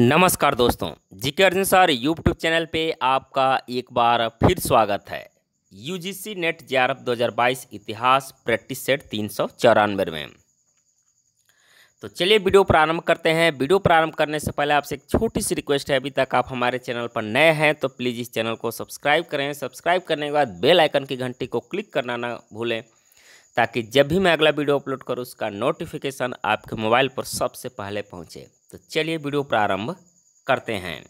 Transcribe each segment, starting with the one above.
नमस्कार दोस्तों जी के अर्जुन सर यूट्यूब चैनल पे आपका एक बार फिर स्वागत है यूजीसी नेट जे 2022 इतिहास प्रैक्टिस सेट तीन सौ चौरानवे में तो चलिए वीडियो प्रारंभ करते हैं वीडियो प्रारंभ करने से पहले आपसे एक छोटी सी रिक्वेस्ट है अभी तक आप हमारे चैनल पर नए हैं तो प्लीज़ इस चैनल को सब्सक्राइब करें सब्सक्राइब करने के बाद बेल आइकन की घंटी को क्लिक करना ना भूलें ताकि जब भी मैं अगला वीडियो अपलोड करूँ उसका नोटिफिकेशन आपके मोबाइल पर सबसे पहले पहुँचे तो चलिए वीडियो प्रारंभ करते हैं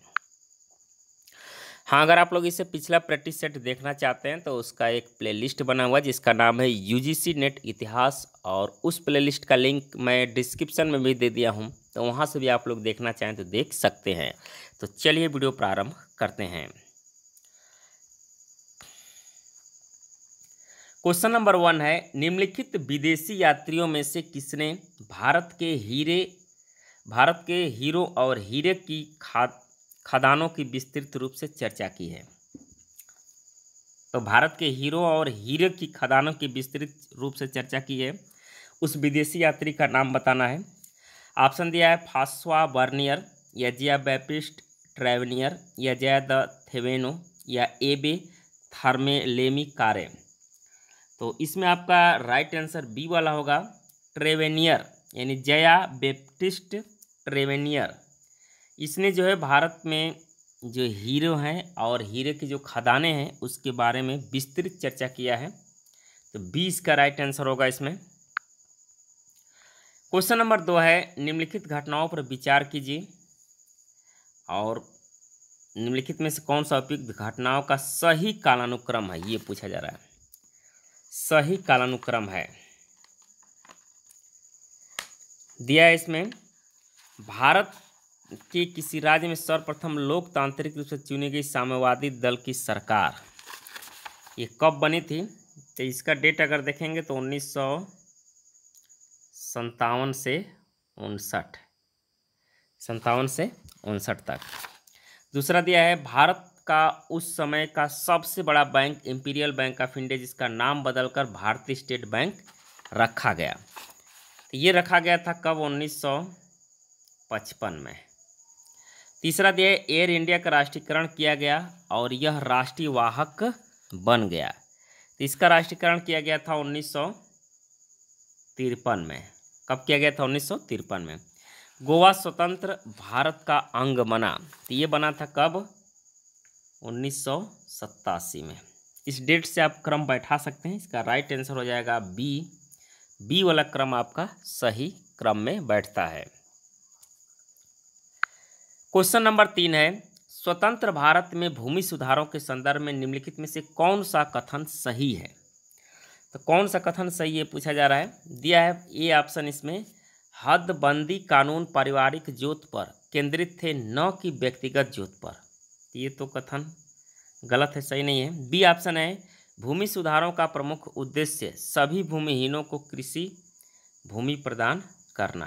हाँ अगर आप लोग इसे पिछला प्रैक्टिस सेट देखना चाहते हैं तो उसका एक प्लेलिस्ट बना हुआ है जिसका नाम है यूजीसी नेट इतिहास और उस प्लेलिस्ट का लिंक मैं डिस्क्रिप्शन में भी दे दिया हूँ तो वहाँ से भी आप लोग देखना चाहें तो देख सकते हैं तो चलिए वीडियो प्रारंभ करते हैं क्वेश्चन नंबर वन है निम्नलिखित विदेशी यात्रियों में से किसने भारत के हीरे भारत के हीरो और हीरे की खाद खदानों की विस्तृत रूप से चर्चा की है तो भारत के हीरो और हीरे की खदानों की विस्तृत रूप से चर्चा की है उस विदेशी यात्री का नाम बताना है ऑप्शन दिया है फास्वा बर्नियर या जिया बैपिस्ट ट्रेवनियर या जया द थेवेनो या एबे थर्मेलेमी कारे तो इसमें आपका राइट आंसर बी वाला होगा ट्रेवेनियर यानी जया बेप्टिस्ट ट्रेवेनियर इसने जो है भारत में जो हीरो हैं और हीरे की जो खदानें हैं उसके बारे में विस्तृत चर्चा किया है तो बी इसका राइट आंसर होगा इसमें क्वेश्चन नंबर दो है निम्नलिखित घटनाओं पर विचार कीजिए और निम्नलिखित में से कौन सा उपयुक्त घटनाओं का सही कालानुक्रम है ये पूछा जा रहा है सही कालानुक्रम है दिया है इसमें भारत के किसी राज्य में सर्वप्रथम लोकतांत्रिक रूप से चुनी गई साम्यवादी दल की सरकार ये कब बनी थी तो इसका डेट अगर देखेंगे तो उन्नीस सौ से उनसठ संतावन से उनसठ तक दूसरा दिया है भारत का उस समय का सबसे बड़ा bank Imperial Bank of India जिसका नाम बदलकर भारतीय स्टेट बैंक रखा गया तो ये रखा गया था कब 1955 में तीसरा दिया एयर इंडिया का राष्ट्रीयकरण किया गया और यह राष्ट्रीय वाहक बन गया तो इसका राष्ट्रीयकरण किया गया था उन्नीस में कब किया गया था उन्नीस में गोवा स्वतंत्र भारत का अंग बना तो ये बना था कब उन्नीस में इस डेट से आप क्रम बैठा सकते हैं इसका राइट आंसर हो जाएगा बी बी वाला क्रम आपका सही क्रम में बैठता है क्वेश्चन नंबर तीन है स्वतंत्र भारत में भूमि सुधारों के संदर्भ में निम्नलिखित में से कौन सा कथन सही है तो कौन सा कथन सही है पूछा जा रहा है दिया है ए ऑप्शन इसमें हदबंदी कानून पारिवारिक जोत पर केंद्रित थे न कि व्यक्तिगत जोत पर तो ये तो कथन गलत है सही नहीं है बी ऑप्शन है भूमि सुधारों का प्रमुख उद्देश्य सभी भूमिहीनों को कृषि भूमि प्रदान करना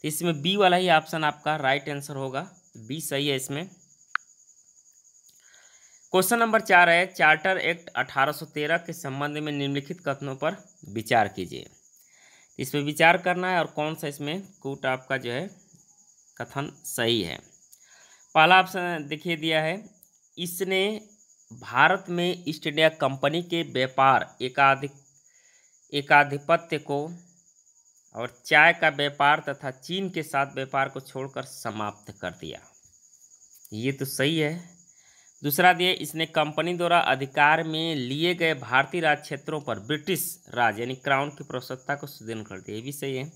तो इसमें बी वाला ही ऑप्शन आपका राइट आंसर होगा बी सही है इसमें क्वेश्चन नंबर चार है चार्टर एक्ट 1813 के संबंध में निम्नलिखित कथनों पर विचार कीजिए इस पर विचार करना है और कौन सा इसमें कूट आपका जो है कथन सही है पहला ऑप्शन देखिए दिया है इसने भारत में ईस्ट इंडिया कंपनी के व्यापार एकाधिक एकाधिपत्य को और चाय का व्यापार तथा चीन के साथ व्यापार को छोड़कर समाप्त कर दिया ये तो सही है दूसरा दिया इसने कंपनी द्वारा अधिकार में लिए गए भारतीय राज क्षेत्रों पर ब्रिटिश राज यानी क्राउन की प्रवसत्ता को सुदृढ़ कर दिया ये भी सही है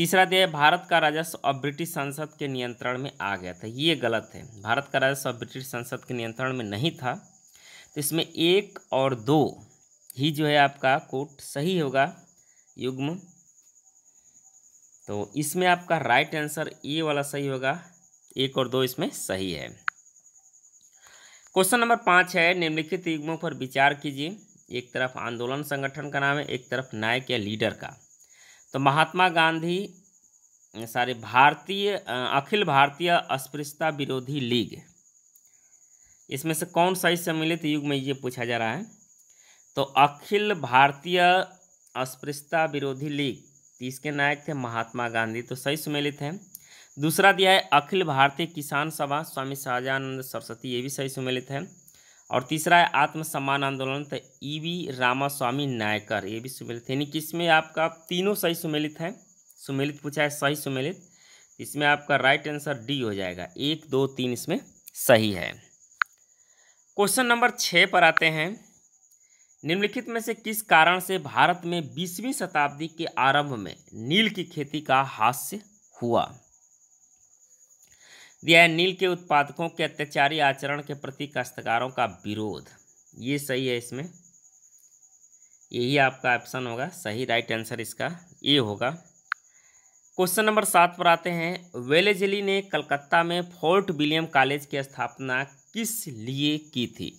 तीसरा दिया है भारत का राजस्व अब ब्रिटिश संसद के नियंत्रण में आ गया था ये गलत है भारत का राजस्व अब ब्रिटिश संसद के नियंत्रण में नहीं था तो इसमें एक और दो ही जो है आपका कोट सही होगा युग्म तो इसमें आपका राइट आंसर ए वाला सही होगा एक और दो इसमें सही है क्वेश्चन नंबर पाँच है निम्नलिखित युग्मों पर विचार कीजिए एक तरफ आंदोलन संगठन का नाम है एक तरफ नायक या लीडर का तो महात्मा गांधी सारे भारतीय अखिल भारतीय अस्पृश्यता विरोधी लीग इसमें से कौन सा इस सम्मिलित तो युग में ये पूछा जा रहा है तो अखिल भारतीय अस्पृश्यता विरोधी लीग इसके नायक थे महात्मा गांधी तो सही सम्मिलित हैं दूसरा दिया है अखिल भारतीय किसान सभा स्वामी शाहजानंद सरस्वती ये भी सही सम्मिलित है और तीसरा है आत्मसम्मान आंदोलन तो ई वी रामास्वामी नायकर ये भी सुमेलित यानी कि इसमें आपका तीनों सही सुमेलित हैं सुमेलित पूछा है सही सुमेलित इसमें आपका राइट आंसर डी हो जाएगा एक दो तीन इसमें सही है क्वेश्चन नंबर छः पर आते हैं निम्नलिखित में से किस कारण से भारत में बीसवीं शताब्दी के आरंभ में नील की खेती का हास्य हुआ यह नील के उत्पादकों के अत्याचारी आचरण के प्रति काश्तकारों का विरोध ये सही है इसमें यही आपका ऑप्शन होगा सही राइट आंसर इसका ये होगा क्वेश्चन नंबर सात पर आते हैं वेलेजली ने कलकत्ता में फोर्ट विलियम कॉलेज की स्थापना किस लिए की थी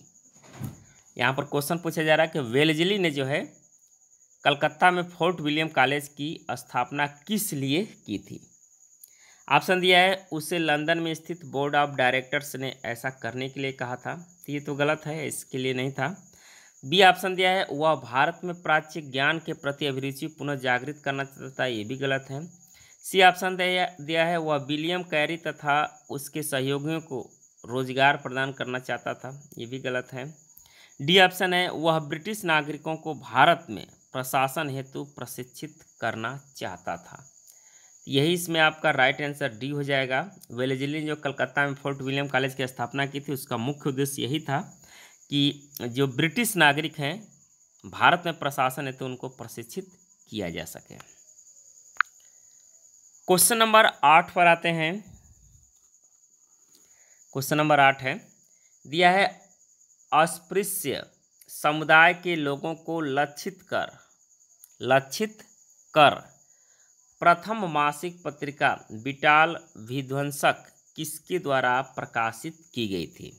यहाँ पर क्वेश्चन पूछा जा रहा है कि वेलेजली ने जो है कलकत्ता में फोर्ट विलियम कॉलेज की स्थापना किस लिए की थी ऑप्शन दिया है उसे लंदन में स्थित बोर्ड ऑफ डायरेक्टर्स ने ऐसा करने के लिए कहा था तो ये तो गलत है इसके लिए नहीं था बी ऑप्शन दिया है वह भारत में प्राच्य ज्ञान के प्रति अभिरुचि पुनः जागृत करना चाहता था ये भी गलत है सी ऑप्शन दिया है वह विलियम कैरी तथा उसके सहयोगियों को रोजगार प्रदान करना चाहता था ये भी गलत है डी ऑप्शन है वह ब्रिटिश नागरिकों को भारत में प्रशासन हेतु प्रशिक्षित करना चाहता था यही इसमें आपका राइट आंसर डी हो जाएगा वेलेजली ने जो कलकत्ता में फोर्ट विलियम कॉलेज की स्थापना की थी उसका मुख्य उद्देश्य यही था कि जो ब्रिटिश नागरिक हैं भारत में प्रशासन है तो उनको प्रशिक्षित किया जा सके क्वेश्चन नंबर आठ पर आते हैं क्वेश्चन नंबर आठ है दिया है अस्पृश्य समुदाय के लोगों को लक्षित कर लक्षित कर प्रथम मासिक पत्रिका बिटाल विध्वंसक किसके द्वारा प्रकाशित की गई थी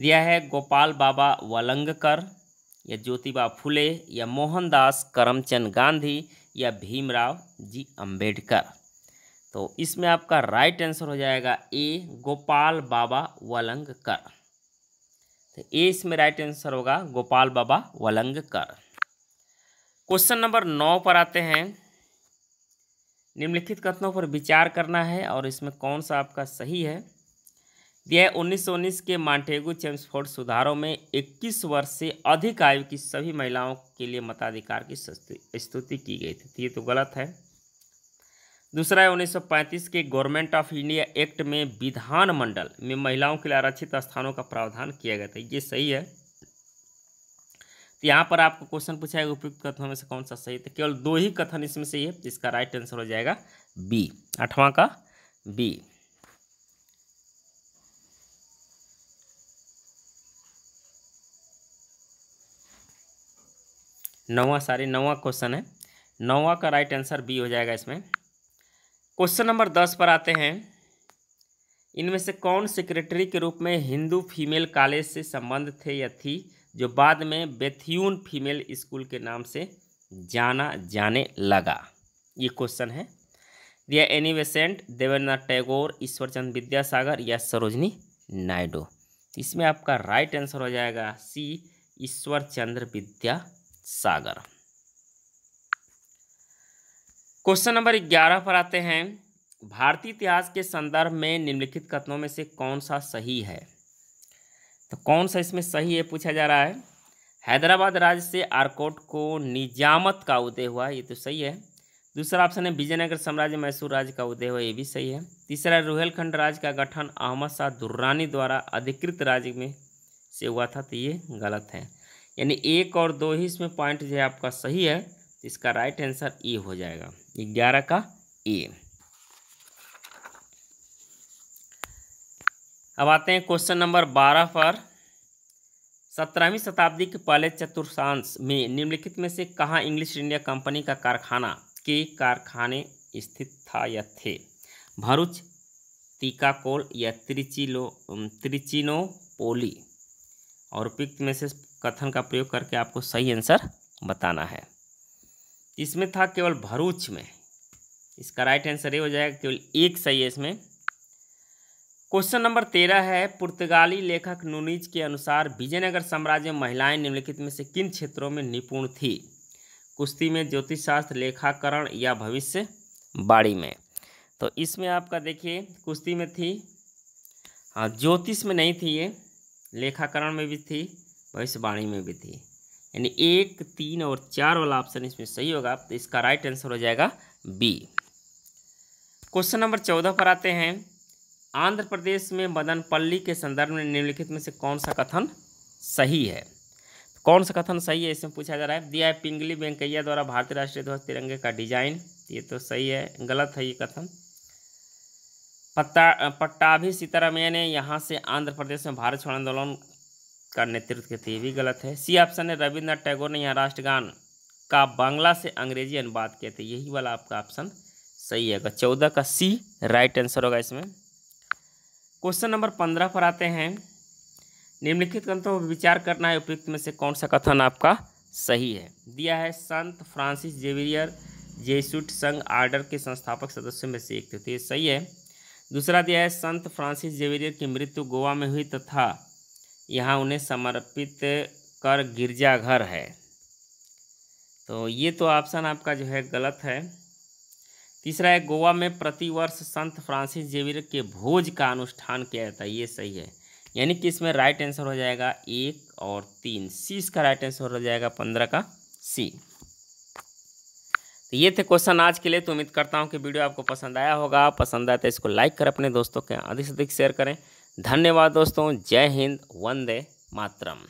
दिया है गोपाल बाबा वलंगकर या ज्योतिबा फुले या मोहनदास करमचंद गांधी या भीमराव जी अंबेडकर तो इसमें आपका राइट आंसर हो जाएगा ए गोपाल बाबा वलंगकर तो ए इसमें राइट आंसर होगा गोपाल बाबा वलंगकर क्वेश्चन नंबर नौ पर आते हैं निम्नलिखित कथनों पर विचार करना है और इसमें कौन सा आपका सही है यह उन्नीस उन्नीस के मांटेगो चेम्सफोर्ड सुधारों में 21 वर्ष से अधिक आयु की सभी महिलाओं के लिए मताधिकार की स्तुति की गई थी ये तो गलत है दूसरा है 1935 के गवर्नमेंट ऑफ इंडिया एक्ट में विधानमंडल में महिलाओं के लिए आरक्षित स्थानों का प्रावधान किया गया था ये सही है तो यहाँ पर आपको क्वेश्चन पूछा है उपयुक्त कथनों में से कौन सा सही तो केवल दो ही कथन इसमें से है जिसका राइट आंसर हो जाएगा बी आठवां का बी नौवा सारी नौवा क्वेश्चन है नौवा का राइट आंसर बी हो जाएगा इसमें क्वेश्चन नंबर दस पर आते हैं इनमें से कौन सेक्रेटरी के रूप में हिंदू फीमेल कॉलेज से संबंध थे या थी जो बाद में बेथ्यून फीमेल स्कूल के नाम से जाना जाने लगा ये क्वेश्चन है दिया एनी वेसेंट देवेंद्रनाथ टैगोर ईश्वरचंद विद्यासागर या सरोजनी नायडू इसमें आपका राइट आंसर हो जाएगा C Ishwar Chandra Vidyasagar question number ग्यारह पर आते हैं भारतीय इतिहास के संदर्भ में निम्नलिखित कथनों में से कौन सा सही है तो कौन सा इसमें सही है पूछा जा रहा है हैदराबाद राज्य से आरकोट को निजामत का उदय हुआ ये तो सही है दूसरा ऑप्शन है विजयनगर साम्राज्य मैसूर राज्य का उदय हुआ ये भी सही है तीसरा रोहेलखंड राज्य का गठन अहमद शाह दुर्रानी द्वारा अधिकृत राज्य में से हुआ था तो ये गलत है यानी एक और दो ही इसमें पॉइंट जो है आपका सही है तो इसका राइट आंसर ए हो जाएगा ग्यारह का ए अब आते हैं क्वेश्चन नंबर बारह पर सत्रहवीं शताब्दी के पहले चतुर्थांश में निम्नलिखित में से कहाँ इंग्लिश इंडिया कंपनी का कारखाना के कारखाने स्थित था या थे भरूच टीकाकोल या त्रिचिलो त्रिचिनोपोली और उपयुक्त में से कथन का प्रयोग करके आपको सही आंसर बताना है इसमें था केवल भरूच में इसका राइट आंसर ये हो जाएगा केवल एक सही है इसमें क्वेश्चन नंबर तेरह है पुर्तगाली लेखक नूनीज के अनुसार विजयनगर साम्राज्य में महिलाएं निम्नलिखित में से किन क्षेत्रों में निपुण थी कुश्ती में ज्योतिष शास्त्र लेखाकरण या भविष्य बाड़ी में तो इसमें आपका देखिए कुश्ती में थी हाँ ज्योतिष में नहीं थी ये लेखाकरण में भी थी भविष्यवाणी में भी थी यानी एक तीन और चार वाला ऑप्शन इसमें सही होगा तो इसका राइट आंसर हो जाएगा बी क्वेश्चन नंबर चौदह पर आते हैं आंध्र प्रदेश में मदनपल्ली के संदर्भ में निम्नलिखित में से कौन सा कथन सही है कौन सा कथन सही है इसमें पूछा जा रहा है दिया है पिंगली वेंकैया द्वारा भारतीय राष्ट्रीय ध्वज तिरंगे का डिजाइन ये तो सही है गलत है ये कथन पट्टा पट्टाभी सीतारामैया ने यहाँ से आंध्र प्रदेश में भारत छोड़ आंदोलन का नेतृत्व करते ये भी गलत है सी ऑप्शन है रविन्द्रनाथ टैगोर ने यहाँ राष्ट्रगान का बांग्ला से अंग्रेजी अनुवाद किया था यही वाला आपका ऑप्शन सही है चौदह का सी राइट आंसर होगा इसमें क्वेश्चन नंबर पंद्रह पर आते हैं निम्नलिखित ग्रंथों पर विचार करना है उपयुक्त में से कौन सा कथन आपका सही है दिया है संत फ्रांसिस जेवियर जेसुट संघ आर्डर के संस्थापक सदस्यों में से एक थे तो ये सही है दूसरा दिया है संत फ्रांसिस जेवियर की मृत्यु गोवा में हुई तथा यहाँ उन्हें समर्पित कर गिरजाघर है तो ये तो ऑप्शन आपका जो है गलत है तीसरा है गोवा में प्रतिवर्ष संत फ्रांसिस जेवियर के भोज का अनुष्ठान किया जाता है ये सही है यानी कि इसमें राइट आंसर हो जाएगा एक और तीन सी इसका राइट आंसर हो जाएगा पंद्रह का सी तो ये थे क्वेश्चन आज के लिए तो उम्मीद करता हूँ कि वीडियो आपको पसंद आया होगा पसंद आया तो इसको लाइक करें अपने दोस्तों के अधिक से अधिक शेयर करें धन्यवाद दोस्तों जय हिंद वंदे मातरम